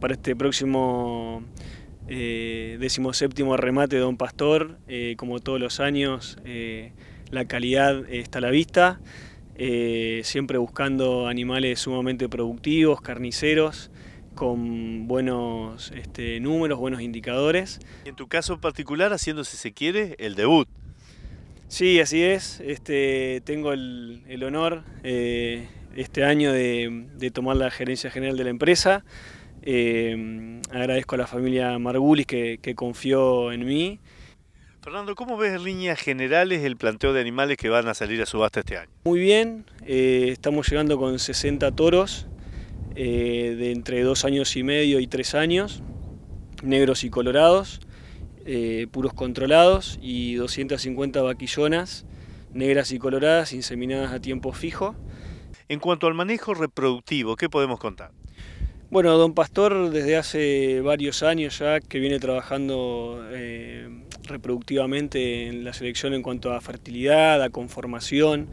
para este próximo eh, séptimo remate de Don Pastor. Eh, como todos los años, eh, la calidad está a la vista, eh, siempre buscando animales sumamente productivos, carniceros con buenos este, números, buenos indicadores. en tu caso particular, haciendo si se quiere el debut. Sí, así es. Este, tengo el, honor este año de, de, tomar la gerencia general de la empresa. Em, agradezco a la familia Margulis que, confió en mí. Fernando, ¿cómo ves en líneas generales el planteo de animales que van a salir a subasta este año? Muy bien, eh, estamos llegando con 60 toros eh, de entre dos años y medio y tres años, negros y colorados, eh, puros controlados y 250 vaquillonas negras y coloradas inseminadas a tiempo fijo. En cuanto al manejo reproductivo, ¿qué podemos contar? Bueno, don Pastor desde hace varios años ya que viene trabajando eh, reproductivamente en la selección en cuanto a fertilidad, a conformación.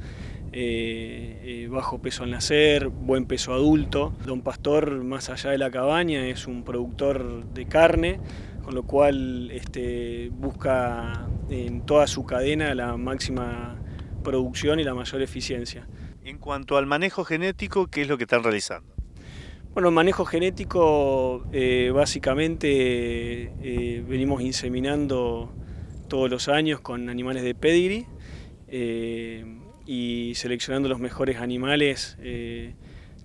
Eh, eh, bajo peso al nacer, buen peso adulto. Don Pastor, más allá de la cabaña, es un productor de carne, con lo cual este, busca en toda su cadena la máxima producción y la mayor eficiencia. En cuanto al manejo genético, ¿qué es lo que están realizando? Bueno, manejo genético eh, básicamente eh, venimos inseminando todos los años con animales de pedigree eh, y seleccionando los mejores animales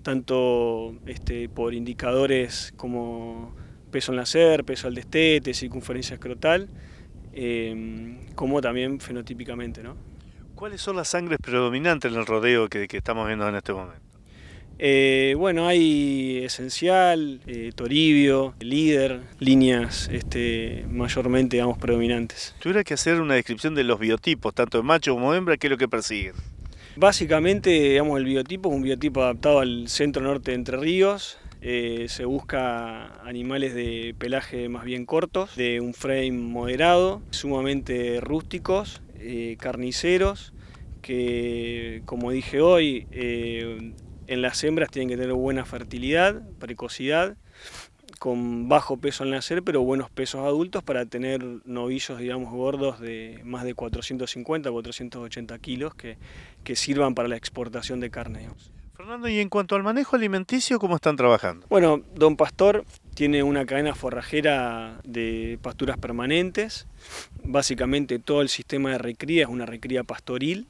tanto este, por indicadores como peso en la peso al destete, circunferencia escrotal, como también fenotípicamente. ¿no? ¿Cuáles son las sangres predominantes en el rodeo que estamos viendo en este momento? Eh, bueno, hay Esencial, eh, Toribio, Líder, líneas este, mayormente, digamos, predominantes. Tuviera que hacer una descripción de los biotipos, tanto de macho como de hembra, ¿qué es lo que persiguen? Básicamente, digamos, el biotipo es un biotipo adaptado al centro-norte de Entre Ríos. Eh, se busca animales de pelaje más bien cortos, de un frame moderado, sumamente rústicos, carniceros, que como dije hoy, en las hembras tienen que tener buena fertilidad, precocidad, con bajo peso al nacer, pero buenos pesos adultos para tener novillos, digamos, gordos de más de 450, 480 kilos que, sirvan para la exportación de carne. Fernando, y en cuanto al manejo alimenticio, ¿cómo están trabajando? Bueno, Don Pastor tiene una cadena forrajera de pasturas permanentes. Básicamente todo el sistema de recría es una recría pastoril.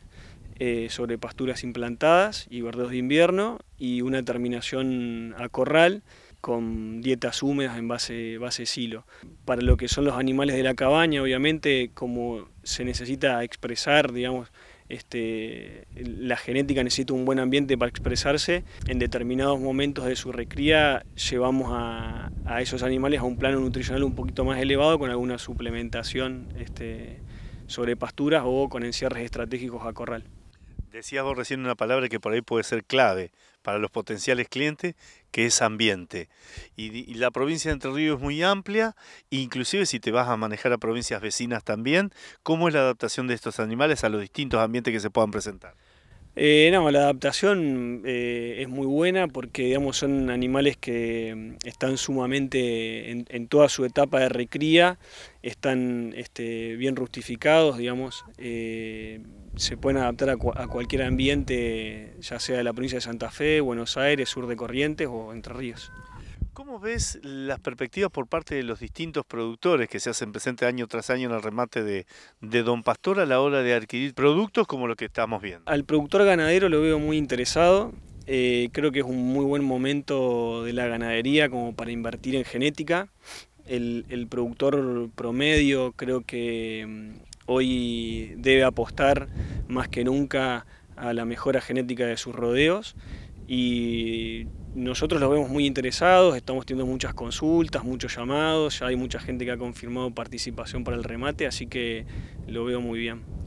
Eh, sobre pasturas implantadas y verdeos de invierno y una terminación a corral con dietas húmedas en base, base silo. Para lo que son los animales de la cabaña, obviamente, como se necesita expresar, digamos, este, la genética necesita un buen ambiente para expresarse, en determinados momentos de su recría llevamos a, esos animales a un plano nutricional un poquito más elevado con alguna suplementación este, sobre pasturas o con encierres estratégicos a corral. Decías vos recién una palabra que por ahí puede ser clave para los potenciales clientes, que es ambiente. Y, y, la provincia de Entre Ríos es muy amplia, inclusive si te vas a manejar a provincias vecinas también, ¿cómo es la adaptación de estos animales a los distintos ambientes que se puedan presentar? Eh, no, la adaptación eh, es muy buena porque digamos, son animales que mm, están sumamente en, toda su etapa de recría, están este, bien rustificados, digamos, eh, se pueden adaptar a, a, cualquier ambiente, ya sea de la provincia de Santa Fe, Buenos Aires, sur de Corrientes o Entre Ríos. ¿Cómo ves las perspectivas por parte de los distintos productores que se hacen presente año tras año en el remate de, Don Pastor a la hora de adquirir productos como lo que estamos viendo? Al productor ganadero lo veo muy interesado. Eh, creo que es un muy buen momento de la ganadería como para invertir en genética. el productor promedio creo que mm, hoy debe apostar más que nunca a la mejora genética de sus rodeos y nosotros los vemos muy interesados, estamos teniendo muchas consultas, muchos llamados, ya hay mucha gente que ha confirmado participación para el remate, así que lo veo muy bien.